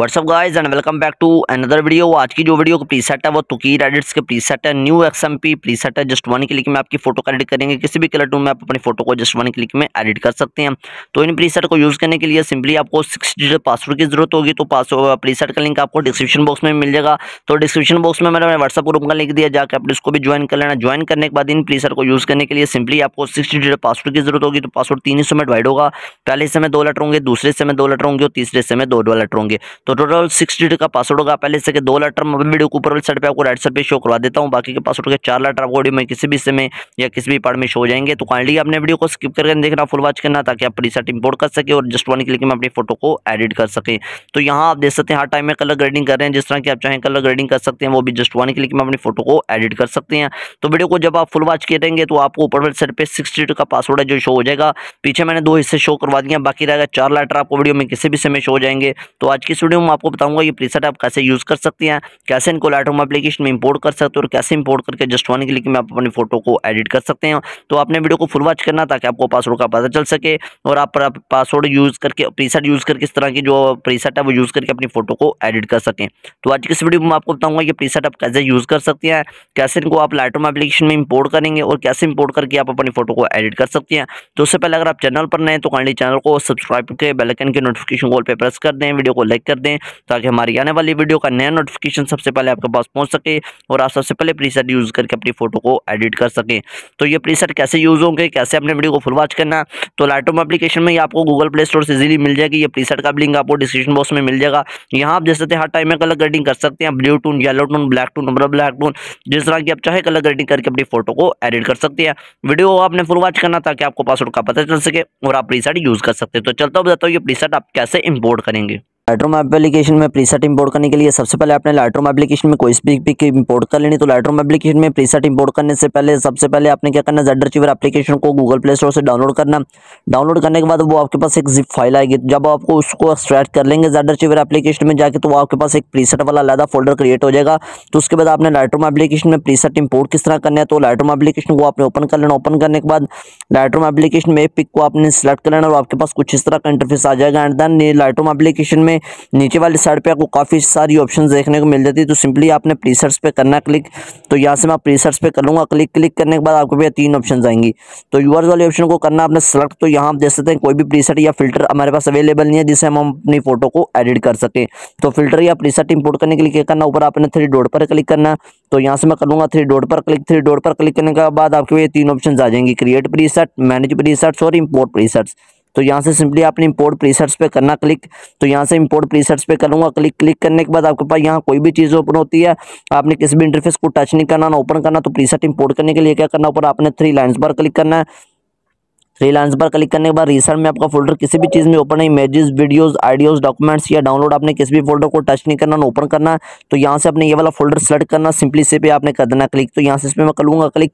WhatsApp guys and welcome back to another video आज की जो वीडियो का सेट है वो तुकीर एडिट्स के प्री सेट है न्यू एक्सएमपी सेट है जस्ट वन क्लिक में आपकी फोटो का एडिट करेंगे किसी भी कलर टू में आप अपनी फोटो को जस्ट वन क्लिक में एडिट कर सकते हैं तो इन प्री सेट को यूज़ करने के लिए सिंपली आपको सिक्स डिजिट पासवर्ड की जरूरत होगी तो पास सेट uh, का लिंक आपको डिस्क्रिप्शन बॉक्स में मिल जाएगा तो डिस्क्रिप्शन बॉक्स में मैंने व्हाट्सअप ग्रुप का लिंक दिया जाकर आप इसको भी ज्वाइन कर लेना ज्वाइन करने के बाद इन प्री सेट को यूज़ करने के लिए सिंपली आपको सिक्स डिजिट पासवर्ड की जरूरत होगी तो पासवर्ड तीन हिस्सों में डिवाइड होगा पहले हिस्से में दो लेटर होंगे दूसरे हिस्से में दो लेटर होंगे और तीसरे हिस्से में दो दो लेटर होंगे तो टोटल सिक्स डिजिट का पासवर्ड होगा पहले से के दो लेटर मैं वीडियो को ऊपर वाली साइड पे आपको राइट साइड पे शो करवा देता हूँ बाकी के पासवर्ड के चार लेटर आपको ऑडियो में किसी भी समय या किसी भी पार्ट में शो जाएंगे तो काइंडली आपने वीडियो को स्किप करके देखना फुल वॉच करना ताकि आप प्रीसेट इंपोर्ट कर सके और जस्ट वन क्लिक में अपनी फोटो को एडिट कर सके तो यहाँ आप देख सकते हैं हर टाइम में कलर ग्रेडिंग कर रहे हैं जिस तरह की आप चाहें कलर ग्रेडिंग कर सकते हैं वो भी जस्ट वन क्लिक में अपनी फोटो को एडिट कर सकते हैं तो वीडियो को जब आप फुल वॉच करेंगे तो आपको ऊपर वाली साइड पर सिक्स डिजिट का पासवर्ड है जो शो हो जाएगा पीछे मैंने दो हिस्से शो करवा दिए बाकी रहेगा चार लेटर आपको वीडियो में किसी भी समय शो हो जाएंगे तो आज की इस वीडियो वीडियो में आपको बताऊंगा ये प्रीसेट आप कैसे यूज़ कर सकते हैं कैसे इनको लाइट रूम एप्लीकेशन में इंपोर्ट कर सकते हो और कैसे इंपोर्ट करके जस्ट वन क्लिक में आप अपनी फोटो को एडिट कर सकते हैं तो आपने वीडियो को फुल वॉच करना ताकि आपको पासवर्ड का पता चल सके और आप पासवर्ड यूज़ करके प्रीसेट यूज़ करके इस तरह की जो प्रीसेट है वो यूज़ करके अपनी फोटो को एडिट कर सकें तो आज की इस वीडियो में आपको बताऊंगा ये प्रीसेट आप कैसे यूज़ कर सकते हैं कैसे इनको आप लाइटरूम एप्लीकेशन में इंपोर्ट करेंगे और कैसे इंपोर्ट करके आप अपनी फोटो को एडिट कर सकते हैं तो उससे पहले अगर आप चैनल पर नए तो कांडली चैनल को सब्सक्राइब करके बेलकन के नोटिफिकेशन कॉल पर प्रेस कर दें वीडियो को लाइक कर दें ताकि हमारी आने वाली वीडियो का नया नोटिफिकेशन सबसे पहले आपके पास पहुँच सके और आप सबसे पहले प्रीसेट यूज़ करके अपनी फ़ोटो को एडिट कर सकें तो ये प्रीसेट कैसे यूज़ होंगे कैसे अपने वीडियो को फुल वॉच करना तो लाइटोम अपलीकेशन में आपको गूगल प्ले स्टोर से इजीली मिल जाएगी ये प्रीसेट का लिंक आपको डिस्क्रिप्शन बॉक्स में मिल जाएगा यहाँ आप जैसे हर टाइम में कलर ग्रेडिंग कर सकते हैं blue tone yellow tone black tone number black tone जिस तरह की आप चाहे कलर ग्रेडिंग करके अपनी फोटो को एडिट कर सकते हैं वीडियो आपने फुल वॉच करना ताकि आपको पासवर्ड का पता चल सके और आप प्रीसेट यूज़ कर सकते हैं तो चलता हूँ बताओ ये प्रीसेट आप कैसे इम्पोर्ट करेंगे लाइट्रोम एप्लीकेशन में प्रीसेट इंपोर्ट करने के लिए सबसे पहले आपने लाइट्रोम एप्लीकेशन में कोई भी पिक इंपोर्ट कर लेनी तो लाइट्रोम एप्लीकेशन में प्रीसेट इंपोर्ट करने से पहले सबसे पहले आपने क्या करना जेड रिचीवर एप्लीकेशन को गूगल प्ले स्टोर से डाउनलोड करना डाउनलोड करने के बाद वो आपके पास एक जिप फाइल आएगी जब आपको उसको एक्सट्रैक्ट कर लेंगे जेड रिचीवर एप्लीकेशन में जाकर तो आपके पास एक प्रीसेट वाला अलहदा फोल्डर क्रिएट हो जाएगा तो उसके बाद आपने लाइट्रोम एप्लीकेशन में प्रीसेट इंपोर्ट किस तरह करना है तो लाइट्रोम एप्लीकेशन को आपने ओपन कर लेना ओपन करने के बाद लाइट्रोम एप्लीकेशन में पिक को आपने सेलेक्ट कर लेना और आपके पास कुछ इस तरह का इंटरफेस आ जाएगा एंड देन लाइट्रोम एप्लीकेशन में नीचे वाले साइड पे आपको काफ़ी सारी ऑप्शन देखने को मिल जाती है तो सिंपली आपने प्रीसर्च पे करना क्लिक तो यहाँ से मैं प्रीसर्च पे कर लूँगा क्लिक क्लिक करने के बाद आपको भैया तीन ऑप्शन आएंगी तो यूर्स वाले ऑप्शन को करना आपने सेलेक्ट तो यहाँ आप देख सकते हैं कोई भी प्रीसेट या फिल्टर हमारे पास अवेलेबल नहीं है जिससे हम अपनी फोटो को एडिट कर सकें तो फिल्टर या प्रीसेट इम्पोर्ट करने के लिए क्या करना ऊपर आपने थ्री डॉट पर क्लिक करना तो यहाँ से मैं कर लूँगा थ्री डॉट पर क्लिक थ्री डॉट पर क्लिक करने के बाद आपके ये तीन ऑप्शन आ जाएंगी क्रिएट प्रीसेट मैनेज प्रीसेट्स और इम्पोर्ट प्रीसेट्स तो यहाँ से सिंपली आपने इंपोर्ट प्रीसर्ट्स पे करना क्लिक तो यहाँ से इंपोर्ट प्रीसेट्स पे करूँगा क्लिक क्लिक करने के बाद आपके पास यहाँ कोई भी चीज़ ओपन होती है आपने किसी भी इंटरफेस को टच नहीं करना ना ओपन करना तो प्रीसेट इंपोर्ट करने के लिए क्या करना ऊपर आपने थ्री लाइन्स पर क्लिक करना है रिलायंस पर क्लिक करने के बाद रिसेंट में आपका फोल्डर किसी भी चीज़ में ओपन है इमेजेस वीडियोस आइडियोज डॉक्यूमेंट्स या डाउनलोड आपने किसी भी फोल्डर को टच नहीं करना ओपन करना तो यहाँ से आपने ये वाला फोल्डर सेलेक्ट करना सिंपली से पे आपने कर देना क्लिक तो यहाँ से इसमें मैं करूँगा क्लिक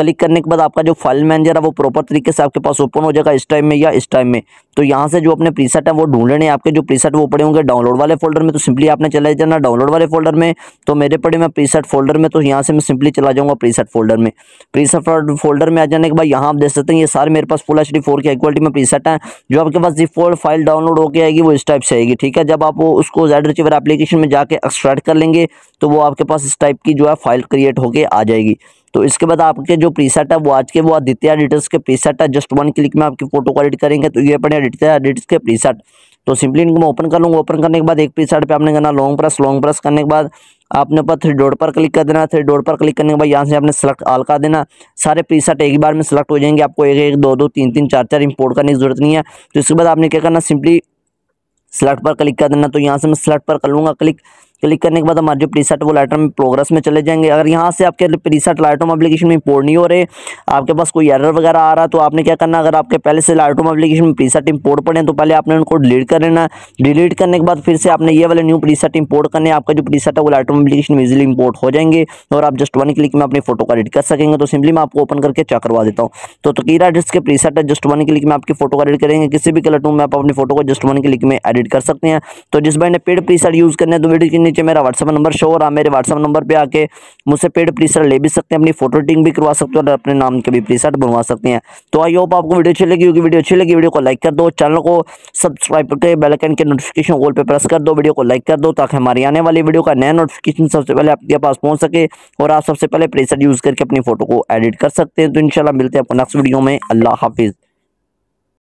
क्लिक करने के बाद आपका जो फाइल मैनेजर है वो प्रॉपर तरीके से आपके पास ओपन हो जाएगा इस टाइम में या इस टाइम में तो यहाँ से जो अपने प्रीसेट है वो ढूंढ आपके जो प्रीसेट वो पड़े होंगे डाउनलोड वाले फोल्डर में तो सिंपली आपने चले जाना डाउनलोड वाले फोल्डर में तो मेरे पड़े मैं प्रीसेट फोल्डर में तो यहाँ से मैं सिंपली चला जाऊँगा प्रीसेट फोल्डर में प्रीसेट फोल्डर में आ जाने के बाद यहाँ आप देख सकते हैं ये सारे मेरे पास पास फुल एच डी फोर की क्वालिटी में प्रीसेट है जो आपके पास डिफॉल्ट फाइल डाउनलोड होकर आएगी वो इस टाइप से आएगी ठीक है जब आप उसको जेड रिचीवर एप्लीकेशन में जाकर एक्सट्रैक्ट कर लेंगे तो वो आपके पास इस टाइप की जो है फाइल क्रिएट होकर आ जाएगी तो इसके बाद आपके जो प्रीसेट है वो आज के वो आदित्य एडिटर्स के प्रीसेट है जस्ट वन क्लिक में आपकी फोटो को एडिट करेंगे तो ये अपने आदित्य एडिटर्स के प्रीसेट तो सिंपली इनको मैं ओपन कर लूँगा ओपन करने के बाद एक प्रीसेट पे आपने करना लॉन्ग प्रेस लॉन्ग प्रेस करने के बाद आपने पर थ्री डोर पर क्लिक कर देना थ्री डोर पर क्लिक करने के बाद यहाँ से आपने सेलेक्ट ऑल कर देना सारे प्रीसेट एक ही बार में सेलेक्ट हो जाएंगे आपको एक एक दो दो तीन तीन चार चार इंपोर्ट करने की जरूरत नहीं है तो इसके बाद आपने क्या करना सिंपली सेलेक्ट पर क्लिक कर देना तो यहाँ से मैं सेलेक्ट पर कर लूँगा क्लिक क्लिक करने के बाद हमारे जो प्रीसेट वो लाइटर में प्रोग्रेस में चले जाएंगे अगर यहाँ से आपके प्रीसेट लाइटोम एप्लीकेशन में इम्पोर्ट नहीं हो रहे आपके पास कोई एरर वगैरह आ रहा है तो आपने क्या करना अगर आपके पहले से लाइटोम एप्लीकेशन में प्रीसेट इम्पोर्ट पड़े तो पहले आपने उनको डिलीट कर लेना डिलीट करने के बाद फिर से आपने ये वाले न्यू प्रीसेट इम्पोर्ट करने आपका जो प्रीसेट है वो लाइटोम एप्लीकेशन में इजिली इम्पोर्ट हो जाएंगे और आप जस्ट वन क्लिक में अपनी फोटो का एडिट कर सकेंगे तो सिंपली मैं आपको ओपन करके चेक करवा देता हूँ तो तकीरा डिस्क के प्रीसेट है जस्ट वन क्लिक में आपकी फोटो का एडिट करेंगे किसी भी कलर टू में आप अपनी फोटो को जस्ट वन क्लिक में एडिट कर सकते हैं तो जिस भाई ने पेड प्रीसेट यूज़ करने तो वीडियो नीचे मेरा व्हाट्सअप नंबर शो हो रहा मेरे व्हाट्सअप नंबर पर आके मुझसे पेड प्री शर्ट ले भी सकते हैं अपनी फोटो टिंग भी करवा सकते हैं और अपने नाम के भी प्री शर्ट बनवा सकते हैं तो आई होप आपको वीडियो अच्छी लगी होगी वीडियो अच्छी लगी वीडियो को लाइक कर दो चैनल को सब्सक्राइब करके बेलाइकन के नोटिफिकेशन कॉल पर प्रेस कर दो वीडियो को लाइक कर दो ताकि हमारी आने वाली वीडियो का नया नोटिफिकेशन सबसे पहले आपके पास पहुँच सके और आप सबसे पहले प्रेसर यूज़ करके अपनी फोटो को एडिट कर सकते हैं तो इंशाल्लाह मिलते हैं आपको नेक्स्ट वीडियो में अल्लाह हाफिज़